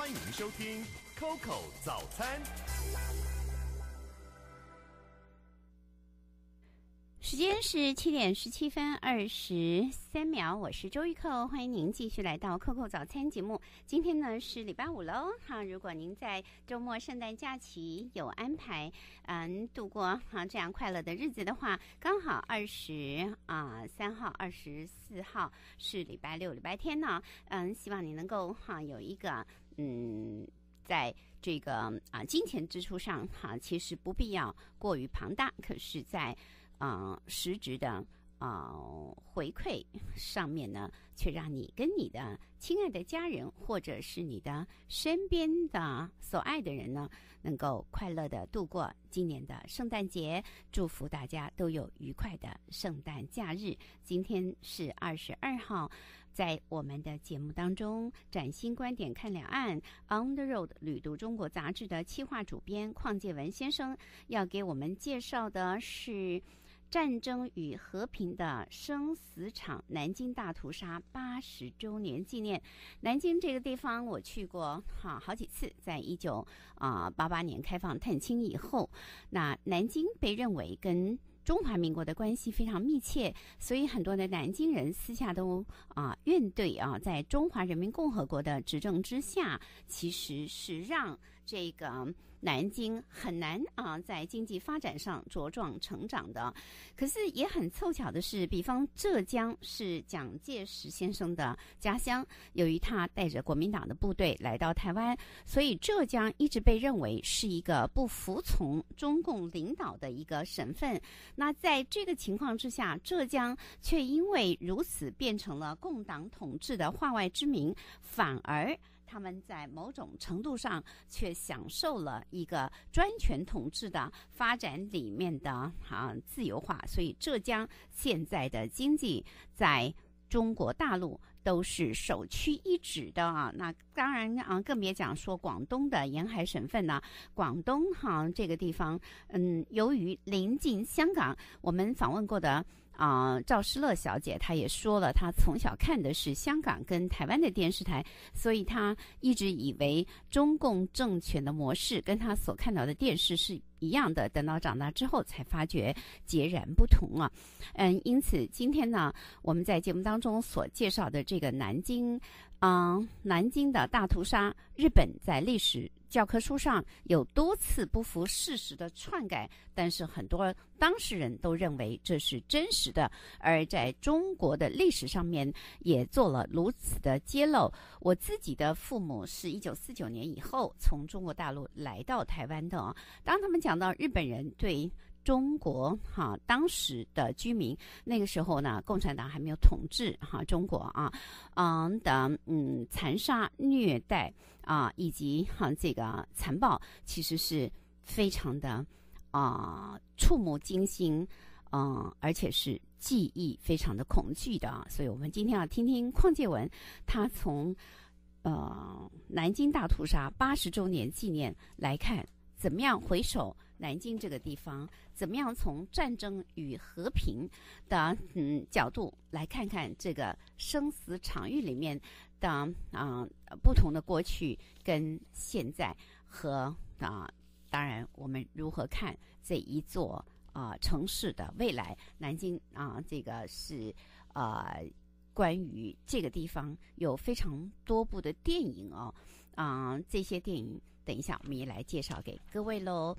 欢迎收听 Coco 早餐，时间是七点十七分二十三秒，我是周玉蔻，欢迎您继续来到 Coco 早餐节目。今天呢是礼拜五喽，哈！如果您在周末圣诞假期有安排，嗯，度过哈这样快乐的日子的话，刚好二十啊三号、二十四号是礼拜六、礼拜天呢，嗯，希望你能够哈有一个。嗯，在这个啊金钱支出上哈，其实不必要过于庞大，可是，在啊实质的啊回馈上面呢，却让你跟你的亲爱的家人，或者是你的身边的所爱的人呢，能够快乐的度过今年的圣诞节，祝福大家都有愉快的圣诞假日。今天是二十二号。在我们的节目当中，《崭新观点看两岸》《On the Road》《旅读中国》杂志的企划主编邝介文先生要给我们介绍的是《战争与和平的生死场：南京大屠杀八十周年纪念》。南京这个地方我去过，哈，好几次。在一九啊八八年开放探亲以后，那南京被认为跟中华民国的关系非常密切，所以很多的南京人私下都啊怨怼啊，在中华人民共和国的执政之下，其实是让。这个南京很难啊，在经济发展上茁壮成长的。可是也很凑巧的是，比方浙江是蒋介石先生的家乡，由于他带着国民党的部队来到台湾，所以浙江一直被认为是一个不服从中共领导的一个省份。那在这个情况之下，浙江却因为如此变成了共党统治的化外之民，反而。他们在某种程度上却享受了一个专权统治的发展里面的啊自由化，所以浙江现在的经济在中国大陆都是首屈一指的啊。那当然啊，更别讲说广东的沿海省份呢。广东哈这个地方，嗯，由于临近香港，我们访问过的。啊，赵诗乐小姐她也说了，她从小看的是香港跟台湾的电视台，所以她一直以为中共政权的模式跟她所看到的电视是一样的。等到长大之后才发觉截然不同啊。嗯，因此今天呢，我们在节目当中所介绍的这个南京，嗯，南京的大屠杀，日本在历史。教科书上有多次不符事实的篡改，但是很多当事人都认为这是真实的，而在中国的历史上面也做了如此的揭露。我自己的父母是一九四九年以后从中国大陆来到台湾的，当他们讲到日本人对。中国哈当时的居民，那个时候呢，共产党还没有统治哈中国啊，嗯等嗯残杀虐待啊，以及哈这个残暴，其实是非常的啊触目惊心，嗯，而且是记忆非常的恐惧的。所以我们今天要听听邝介文，他从呃南京大屠杀八十周年纪念来看，怎么样回首。南京这个地方，怎么样从战争与和平的嗯角度来看看这个生死场域里面的啊不同的过去跟现在和啊当然我们如何看这一座啊城市的未来？南京啊，这个是呃关于这个地方有非常多部的电影哦，啊，这些电影等一下我们也来介绍给各位喽。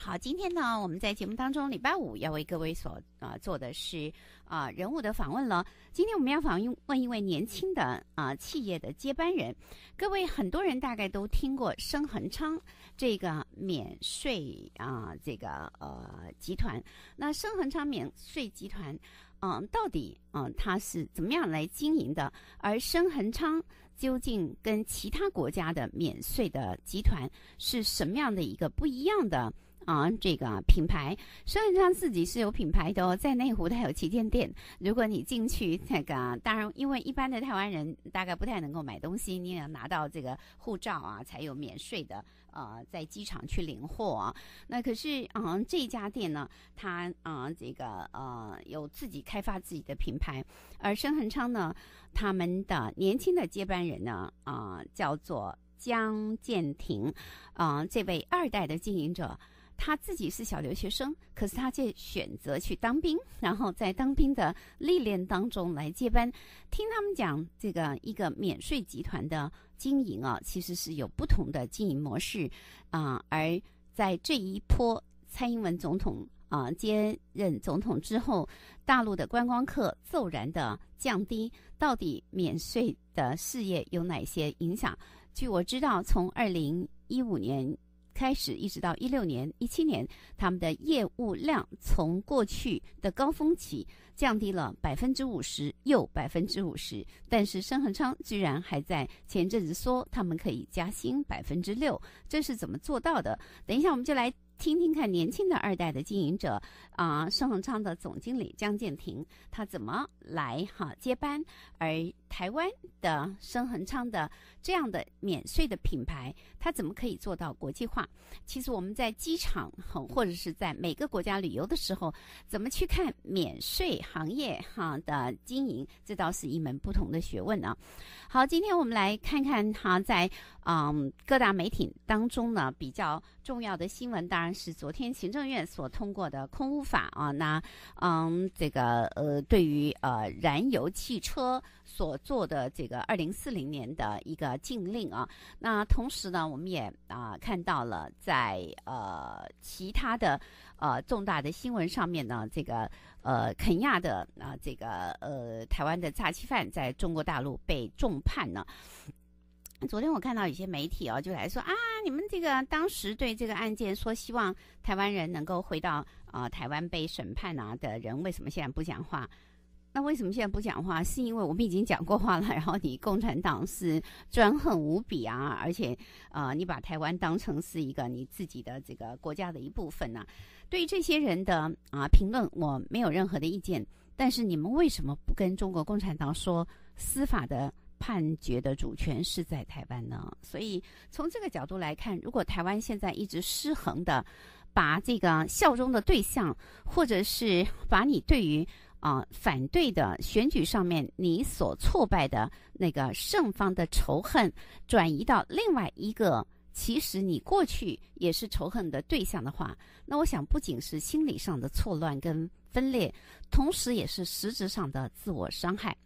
好，今天呢，我们在节目当中，礼拜五要为各位所啊做的是啊人物的访问了。今天我们要访问问一位年轻的啊企业的接班人。各位很多人大概都听过申恒昌这个免税啊这个呃集团。那申恒昌免税集团嗯到底嗯它是怎么样来经营的？而申恒昌究竟跟其他国家的免税的集团是什么样的一个不一样的？啊，这个品牌，虽恒昌自己是有品牌的哦，在内湖他有旗舰店。如果你进去，那个当然，因为一般的台湾人大概不太能够买东西，你也要拿到这个护照啊，才有免税的。呃，在机场去领货啊。那可是，嗯，这家店呢，他啊，这个呃，有自己开发自己的品牌。而申恒昌呢，他们的年轻的接班人呢，啊，叫做江建庭，啊，这位二代的经营者。他自己是小留学生，可是他却选择去当兵，然后在当兵的历练当中来接班。听他们讲，这个一个免税集团的经营啊，其实是有不同的经营模式啊。而在这一波蔡英文总统啊接任总统之后，大陆的观光客骤然的降低，到底免税的事业有哪些影响？据我知道，从二零一五年。开始一直到一六年、一七年，他们的业务量从过去的高峰期降低了百分之五十又百分之五十，但是申恒昌居然还在前阵子说他们可以加薪百分之六，这是怎么做到的？等一下我们就来听听看年轻的二代的经营者啊，盛恒昌的总经理江建平他怎么来哈接班而。台湾的生恒昌的这样的免税的品牌，它怎么可以做到国际化？其实我们在机场，或或者是在每个国家旅游的时候，怎么去看免税行业哈的经营，这倒是一门不同的学问啊。好，今天我们来看看哈，在嗯各大媒体当中呢，比较重要的新闻当然是昨天行政院所通过的空污法啊。那嗯，这个呃，对于呃燃油汽车所做的这个二零四零年的一个禁令啊，那同时呢，我们也啊看到了在呃其他的呃重大的新闻上面呢，这个呃肯亚的啊这个呃台湾的诈欺犯在中国大陆被重判呢。昨天我看到有些媒体哦，就来说啊，你们这个当时对这个案件说希望台湾人能够回到啊台湾被审判啊的人，为什么现在不讲话？那为什么现在不讲话？是因为我们已经讲过话了。然后你共产党是专横无比啊，而且啊，你把台湾当成是一个你自己的这个国家的一部分呢？对于这些人的啊评论，我没有任何的意见。但是你们为什么不跟中国共产党说，司法的判决的主权是在台湾呢？所以从这个角度来看，如果台湾现在一直失衡的把这个效忠的对象，或者是把你对于。啊，反对的选举上面，你所挫败的那个胜方的仇恨，转移到另外一个，其实你过去也是仇恨的对象的话，那我想不仅是心理上的错乱跟分裂，同时也是实质上的自我伤害。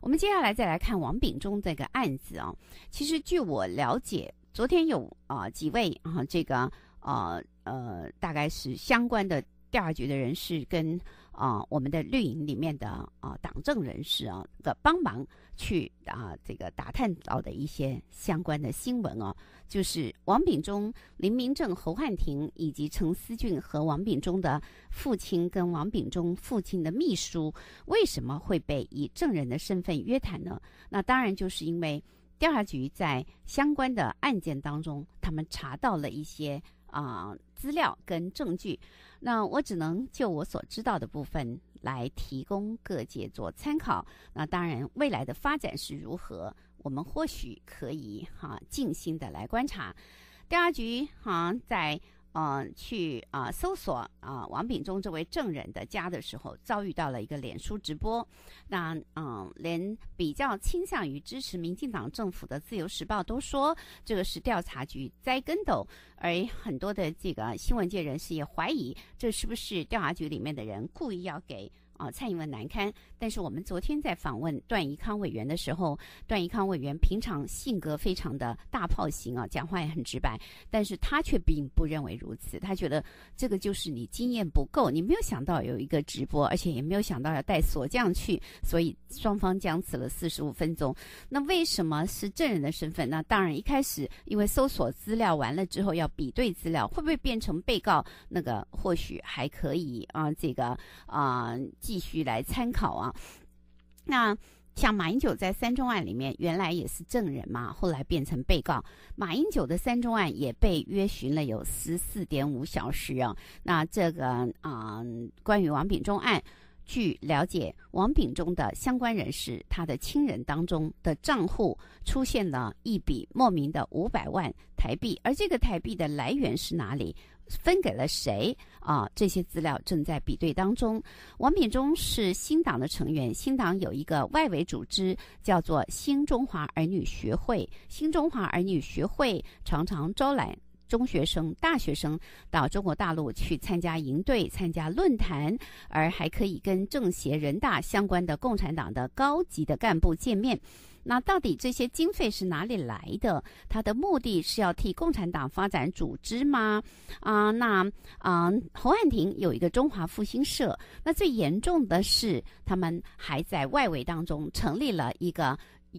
我们接下来再来看王炳忠这个案子啊，其实据我了解，昨天有啊几位啊，这个呃呃，大概是相关的。调查局的人是跟啊我们的绿营里面的啊党政人士啊的帮忙去啊这个打探到的一些相关的新闻哦，就是王炳忠、林明正、侯汉廷以及陈思俊和王炳忠的父亲跟王炳忠父亲的秘书为什么会被以证人的身份约谈呢？那当然就是因为调查局在相关的案件当中，他们查到了一些。啊，资料跟证据，那我只能就我所知道的部分来提供各界做参考。那当然，未来的发展是如何，我们或许可以哈静心的来观察。第二局哈在。嗯，去啊搜索啊王炳忠这位证人的家的时候，遭遇到了一个脸书直播。那嗯，连比较倾向于支持民进党政府的《自由时报》都说，这个是调查局栽跟斗。而很多的这个新闻界人士也怀疑，这是不是调查局里面的人故意要给？啊，蔡英文难堪。但是我们昨天在访问段宜康委员的时候，段宜康委员平常性格非常的大炮型啊，讲话也很直白。但是他却并不认为如此，他觉得这个就是你经验不够，你没有想到有一个直播，而且也没有想到要带锁匠去，所以双方僵持了四十五分钟。那为什么是证人的身份？那当然一开始因为搜索资料完了之后要比对资料，会不会变成被告那个？或许还可以啊，这个啊。继续来参考啊，那像马英九在三中案里面，原来也是证人嘛，后来变成被告。马英九的三中案也被约询了有十四点五小时啊。那这个啊，关于王炳忠案，据了解，王炳忠的相关人士，他的亲人当中的账户出现了一笔莫名的五百万台币，而这个台币的来源是哪里？分给了谁啊？这些资料正在比对当中。王秉忠是新党的成员，新党有一个外围组织叫做新中华儿女学会。新中华儿女学会常常招揽中学生、大学生到中国大陆去参加营队、参加论坛，而还可以跟政协、人大相关的共产党的高级的干部见面。那到底这些经费是哪里来的？它的目的是要替共产党发展组织吗？啊，那啊，侯汉廷有一个中华复兴社。那最严重的是，他们还在外围当中成立了一个。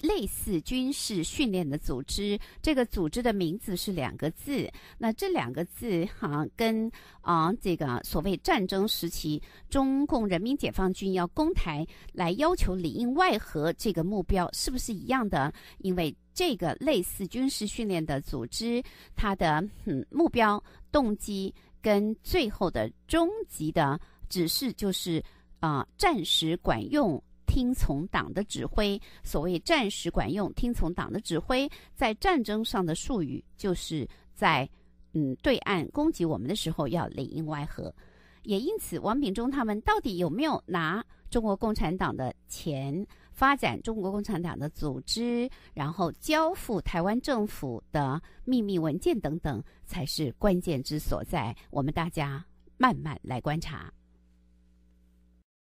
类似军事训练的组织，这个组织的名字是两个字。那这两个字哈、跟啊，这个所谓战争时期中共人民解放军要攻台来要求里应外合这个目标是不是一样的？因为这个类似军事训练的组织，它的嗯目标动机跟最后的终极的指示就是啊，暂时管用。听从党的指挥，所谓“战时管用”，听从党的指挥，在战争上的术语，就是在嗯，对岸攻击我们的时候要里应外合。也因此，王炳忠他们到底有没有拿中国共产党的钱，发展中国共产党的组织，然后交付台湾政府的秘密文件等等，才是关键之所在。我们大家慢慢来观察。